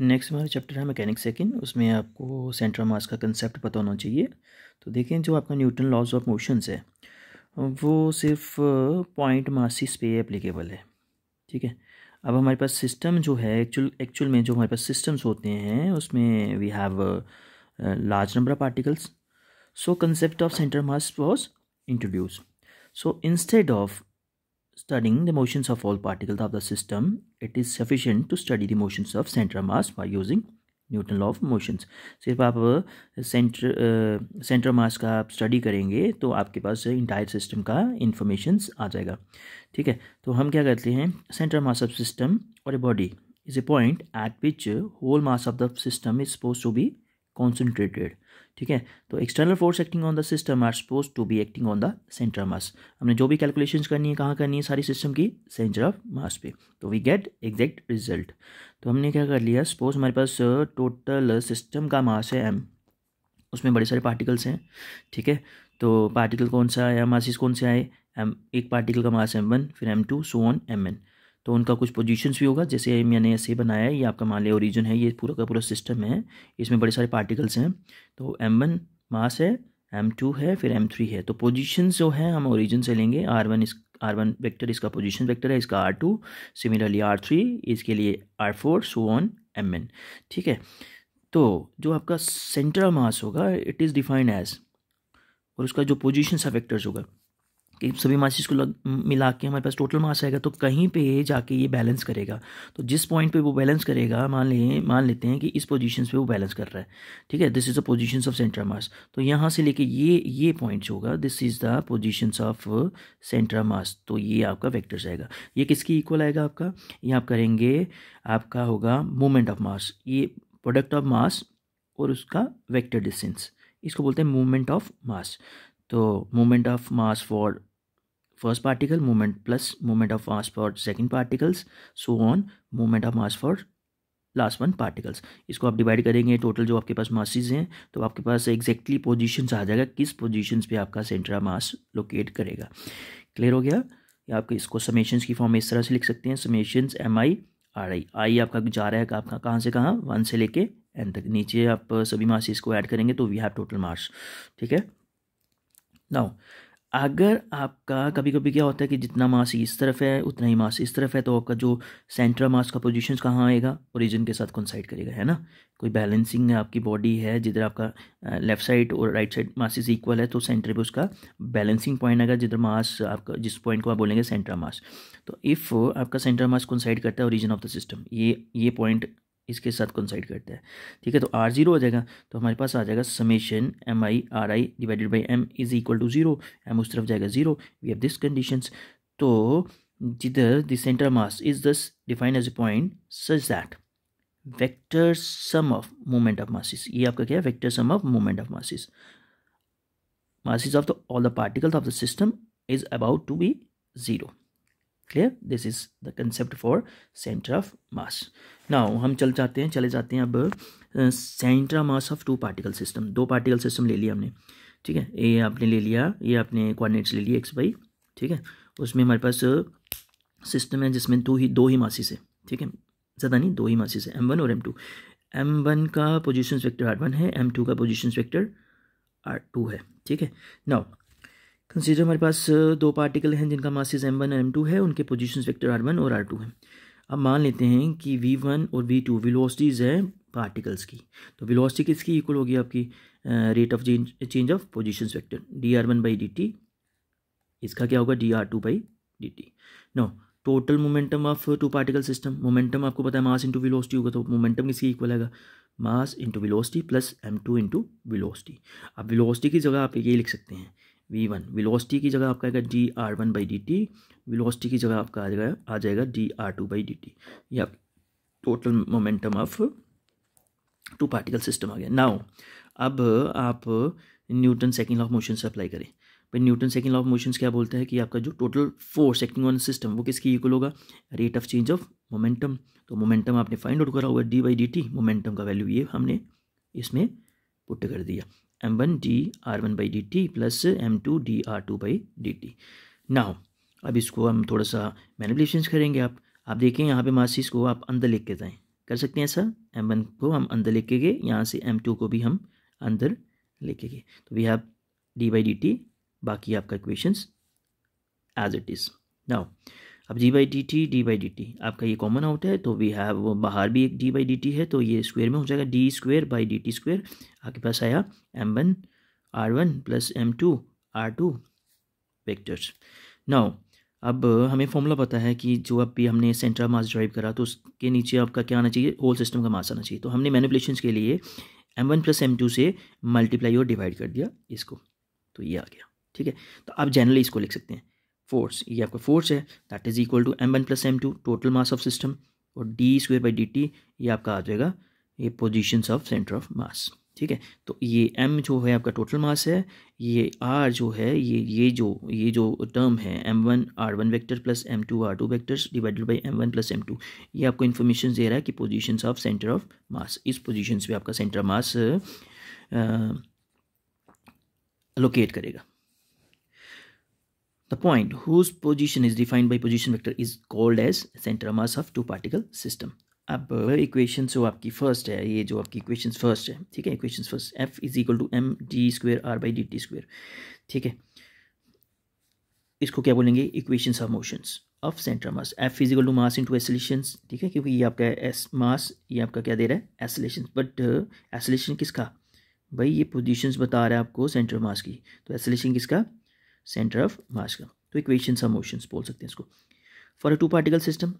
Next हमारा chapter है mechanic second उसमें आपको सेंटर मास का कंसेप्ट पता होना चाहिए तो देखें जो आपका न्यूटन लॉज ऑफ मोशंस है वो सिर्फ पॉइंट मासिस पे एप्लीकेबल है ठीक है अब हमारे पास सिस्टम जो है एक्चुअल एक्चुअल में जो हमारे पास सिस्टम्स होते हैं उसमें we have large number of particles so concept of centre mass was introduce so instead of studying the motion of all particles of the system it is sufficient to study the motions of centre mass by using Newton law of motions सिर्फ आप centre centre mass का आप study करेंगे तो आपके पास entire system का information आ जाएगा ठीक है तो हम क्या करते हैं सेंटर मास ऑफ सिस्टम और a body is a point at which whole mass of the system is suppose to be concentrated ठीक है तो external force acting on the system are suppose to be acting on the centre mass हमने जो भी calculation करनी है कहाँ करनी है सारी सिस्टम की सेंटर ऑफ मास पे तो वी गेट एग्जैक्ट रिजल्ट तो हमने क्या कर लिया सपोज हमारे पास टोटल uh, सिस्टम का मास है एम उसमें बड़े सारे पार्टिकल्स हैं ठीक है तो पार्टिकल कौन सा आया मासिस कौन से आए एम एक पार्टिकल का मास एम वन फिर M two so on M N तो उनका कुछ पोजीशंस भी होगा जैसे मैंने ऐसे बनाया है ये आपका मान लिया ओरिजिन है ये पूरा का पूरा सिस्टम है इसमें बड़े सारे पार्टिकल्स हैं तो एम वन मास है एम टू है फिर एम थ्री है तो पोजीशन जो है हम ओरिजिन से लेंगे आर वन इस आर वन वैक्टर इसका पोजिशन वैक्टर है इसका R two similarly R three इसके लिए R four so on M N ठीक है तो जो आपका सेंटर मास होगा इट इज़ डिफाइंड एज और उसका जो पोजिशन सा वैक्टर्स होगा कि सभी मासेस को लग मिला के हमारे पास टोटल मास आएगा तो कहीं पे जाके ये बैलेंस करेगा तो जिस पॉइंट पे वो बैलेंस करेगा मान लें मान लेते हैं कि इस पोजीशंस पे वो बैलेंस कर रहा है ठीक है this is the positions of centre mass तो यहाँ से लेके ये ये पॉइंट होगा this is the positions of centre mass तो ये आपका वैक्टर्स आएगा ये किसकी इक्वल आएगा आपका ये आप करेंगे आपका होगा मूवमेंट ऑफ मास ये प्रोडक्ट ऑफ मास और उसका वैक्टर डिस्टेंस इसको बोलते हैं मूवमेंट ऑफ मास तो movement of mass for first particle moment plus moment of mass for second particles so on moment of mass for last one particles इसको आप divide करेंगे total जो आपके पास मासिस हैं तो आपके पास एग्जैक्टली पोजीशंस आ जाएगा किस पोजीशंस पे आपका सेंट्रा मास लोकेट करेगा क्लियर हो गया या आपके इसको समेशंस की फॉर्म इस तरह से लिख सकते हैं summations M I R I I आपका जा रहा है आपका कहाँ से कहाँ वन से लेके एन तक नीचे आप सभी मासेज को ऐड करेंगे तो वी हैव टोटल मार्स ठीक है नाउ अगर आपका कभी कभी क्या होता है कि जितना मास इस तरफ है उतना ही मास इस तरफ है तो आपका जो सेंट्रल मास का पोजिशन कहाँ आएगा ओरिजिन के साथ कंसाइड करेगा है ना कोई बैलेंसिंग है आपकी बॉडी है जिधर आपका लेफ्ट साइड और राइट साइड मासिस इक्वल है तो सेंटर पे उसका बैलेंसिंग पॉइंट आएगा जिधर मास आपका जिस पॉइंट को आप बोलेंगे सेंट्रल मास तो इफ़ आपका सेंट्रल मास कंसाइड करता है ओरिजिन ऑफ द सिस्टम ये ये पॉइंट इसके साथ कंसाइड करते हैं ठीक है तो आर जीरो आ जाएगा तो हमारे पास आ जाएगा summation M I R I divided by M is equal to zero M उस तरफ जाएगा zero we have this conditions तो जिधर the centre mass is thus defined as a point such that vector sum of moment of masses ये आपका क्या है vector sum of moment of masses masses of the all the particles of the system is about to be zero clear this is the concept for centre of mass now हम चल जाते हैं चले जाते हैं अब centre mass of two particle system दो particle system ले लिया हमने ठीक है ये आपने ले लिया ये आपने कोऑर्डिनेट्स ले लिए एक्स वाई ठीक है उसमें हमारे पास सिस्टम है जिसमें दो ही दो ही मासिस है ठीक है ज़्यादा नहीं दो ही मासिस है एम वन और एम टू एम वन का पोजिशन वेक्टर आर वन है एम टू का पोजिशन वेक्टर आर टू है ठीक है नाउ कंसीडर हमारे पास दो पार्टिकल हैं जिनका masses M one M two है उनके पोजिशन वेक्टर आर वन और आर टू हैं अब मान लेते हैं कि वी वन और वी टू विलोसिटीज़ है पार्टिकल्स की तो विलोसिटी किसकी इक्वल होगी आपकी rate of change change of position vector D R one by D T इसका क्या होगा D R two by D T no total momentum of two particle system momentum आपको पता है मास इंटू विलोसिटी होगा तो मोमेंटम किसकी इक्वल आएगा mass into velocity plus M two into velocity अब विलोसिटी की जगह आप ये लिख सकते हैं वी वन विलोसिटी की जगह आपका आएगा D R one by D T velocity की जगह आपका आ जाएगा आ जाएगा D R two by D T ये आप total momentum of two particle system आ गया नाउ अब आप Newton second law of motion से अप्लाई करें पर Newton second law of motion क्या बोलता है कि आपका जो total force acting on system वो किसकी इक्वल होगा rate of change of momentum तो मोमेंटम आपने फाइंड आउट करा होगा D by D T momentum का वैल्यू ये हमने इसमें पुट कर दिया M one D R one by D T plus M two D R two by D T now अब इसको हम थोड़ा सा मैनिपुलेशन करेंगे आप आप देखें यहाँ पे मासिस को आप अंदर लेके जाएँ कर सकते हैं ऐसा एम वन को हम अंदर के गए यहाँ से एम टू को भी हम अंदर लेके गए तो we have D by D T बाकी आपका equations as it is now अब D by D T D by D T आपका ये कॉमन आउट है तो वी हैव बाहर भी एक डी बाई डी टी है तो ये स्क्वायर में हो जाएगा D square by D T square आपके पास आया M one R one plus M two R two vectors now अब हमें फॉर्मूला पता है कि जो अब भी हमने सेंट्रा मास ड्राइव करा तो उसके नीचे आपका क्या आना चाहिए होल सिस्टम का मास आना चाहिए तो हमने मैनिपुलेशन के लिए M one plus M two से मल्टीप्लाई और डिवाइड कर दिया इसको तो ये आ गया ठीक है तो आप जनरली इसको लिख सकते हैं फोर्स ये आपका फोर्स है that is equal to M one plus M two total mass of system और D square by D T ये आपका आ जाएगा ये position of centre of mass ठीक है तो ये एम जो है आपका टोटल मास है ये आर जो है ये ये जो ये जो टर्म है M one R one vector plus M two R two vectors divided by M one plus M two ये आपको इन्फॉर्मेशन दे रहा है कि position of centre of mass इस पोजिशन पर आपका सेंटर ऑफ मास लोकेट करेगा The point whose position is defined by position vector is called as center mass of two particle system. अब इक्वेशन जो आपकी फर्स्ट है ये जो आपकी इक्वेशन फर्स्ट है ठीक है equation first F is equal to M D square R by D T square ठीक है इसको क्या बोलेंगे equation of motions of centre mass F is equal to mass into acceleration ठीक है क्योंकि ये आपका एस मास ये आपका क्या दे रहा है एसोलेशन बट एसोलेशन किसका भाई ये पोजिशन बता रहा है आपको सेंटर मास की तो एसोलेशन किसका सेंटर ऑफ मास का तो इक्वेशन ऑफ मोशंस बोल सकते हैं इसको for a two particle system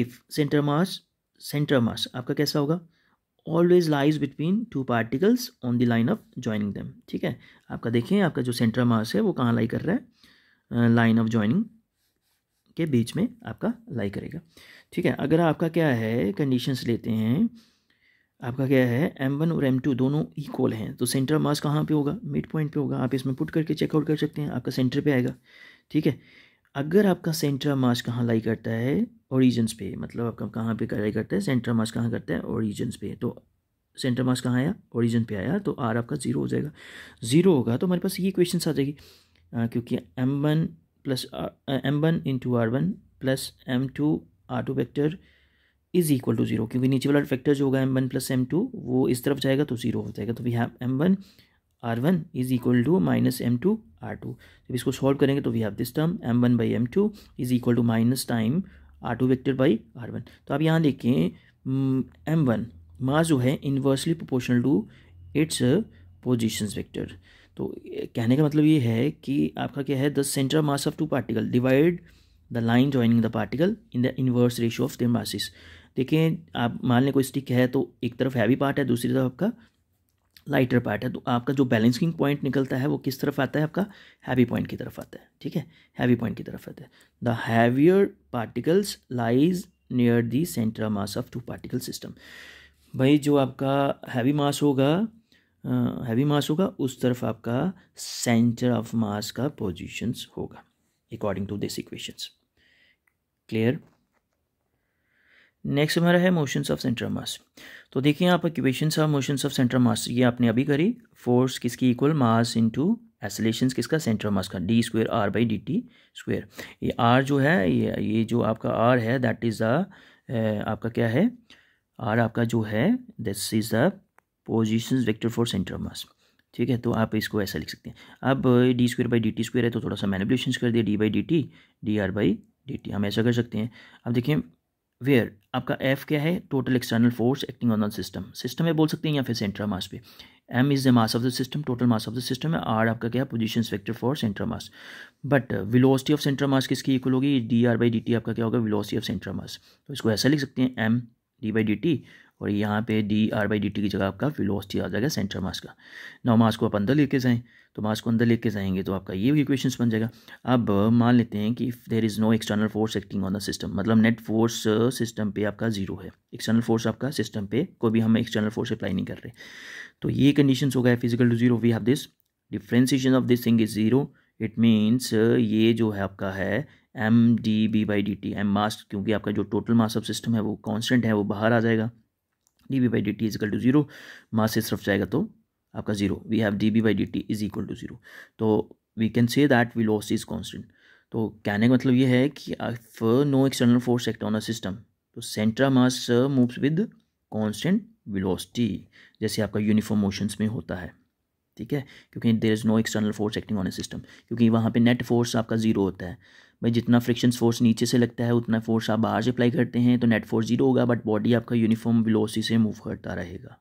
if centre mass centre mass आपका कैसा होगा always lies between two particles on the line of joining them ठीक है आपका देखें आपका जो सेंटर मास है वो कहाँ लाई कर रहा है लाइन ऑफ ज्वाइनिंग के बीच में आपका लाई करेगा ठीक है अगर आपका क्या है कंडीशंस लेते हैं आपका क्या है एम वन और एम टू दोनों इक्वल हैं तो सेंटर मास कहाँ पे होगा मिड पॉइंट पे होगा आप इसमें पुट करके चेकआउट कर सकते हैं आपका सेंटर पे आएगा ठीक है अगर आपका सेंटर मास कहाँ लाई करता है ओरिजन्स पे मतलब आपका कहाँ पे लाई करता है सेंटर मास कहाँ करता है ओरिजन्स पे तो सेंटर मास कहाँ आया ओरिजन पे आया तो आर आपका ज़ीरो हो जाएगा ज़ीरो होगा तो हमारे पास ये क्वेश्चन आ जाएगी आ, क्योंकि M one plus M one into R one plus M two R two is equal to zero क्योंकि नीचे वाला फैक्टर जो होगा M one plus M two वो इस तरफ जाएगा तो जीरो हो जाएगा तो we have M one R one is equal to minus M two R two जब इसको सॉल्व करेंगे तो we have this term M one by M two is equal to minus time R two vector by R one तो आप यहाँ देखें M one mass जो है inversely proportional to its position vector तो कहने का मतलब ये है कि आपका क्या है the centre mass of two particle divide the line joining the particle in the inverse ratio of their masses देखें आप मान लें कोई स्टिक है तो एक तरफ हैवी पार्ट है दूसरी तरफ आपका लाइटर पार्ट है तो आपका जो बैलेंसिंग पॉइंट निकलता है वो किस तरफ आता है आपका हैवी पॉइंट की तरफ आता है ठीक है हैवी पॉइंट की तरफ आता है the heavier particles lies near the centre mass of two particle system भाई जो आपका हैवी मास होगा हैवी मास होगा उस तरफ आपका सेंटर ऑफ मास का पोजिशंस होगा according to this equations clear next हमारा है मोशंस ऑफ सेंटर मास तो देखिए यहाँ पर क्वेश्चन है मोशंस ऑफ सेंटर मास ये आपने अभी करी फोर्स किसकी इक्वल मास इंटू एसलेशन किसका सेंटर मास का D square R by D T square ये आर जो है ये ये जो आपका आर है दैट इज़ द आपका क्या है आर आपका जो है this is the position vector for centre mass ठीक है तो आप इसको ऐसा लिख सकते हैं अब D square by D T square है तो थोड़ा सा मैनिपुलेशन कर दिया D by D T D R by D T हम ऐसा कर सकते हैं अब देखिए वेयर आपका एफ क्या है total external force acting on the system system में बोल सकते हैं या फिर सेंट्रा मास पे M is the mass of the system total mass of the system है आर आपका क्या है position vector for centre mass but velocity of centre mass किसकी इक्वल होगी D R by D T आपका क्या होगा विलोसिटी ऑफ सेंट्रा मास तो इसको ऐसा लिख सकते हैं M D by D T और यहाँ पे D R by D T की जगह आपका वेलोसिटी आ जाएगा सेंटर मास का नौ मास को आप अंदर लेके जाएँ तो मास को अंदर लेके जाएंगे तो आपका ये भी इक्वेशन बन जाएगा अब मान लेते हैं कि there is no external force acting on the system मतलब नेट फोर्स सिस्टम पे आपका जीरो है एक्सटर्नल फोर्स आपका सिस्टम पे कोई भी हम एक्सटर्नल फोर्स अप्लाई नहीं कर रहे तो ये कंडीशन हो गया physical to zero we have this differentiation of this thing is zero it means ये जो है आपका है M D B by D T M mass क्योंकि आपका जो टोटल मास ऑफ सिस्टम है वो कॉन्स्टेंट है वो बाहर आ जाएगा D B by D T is equal to zero mass से सिर्फ जाएगा तो आपका zero we have D B by D T is equal to zero तो we can say that we loss is constant तो कहने का मतलब ये है कि if no external force act on a system तो centre mass moves with constant velocity जैसे आपका यूनिफॉर्म मोशंस में होता है ठीक है क्योंकि there is no external force acting on a system क्योंकि वहाँ पे नेट फोर्स आपका ज़ीरो होता है भाई जितना फ्रिक्शन फोर्स नीचे से लगता है उतना फोर्स आप बाहर से अप्लाई करते हैं तो नेट फोर्स जीरो होगा बट बॉडी आपका यूनिफॉर्म वेलोसिटी से मूव करता रहेगा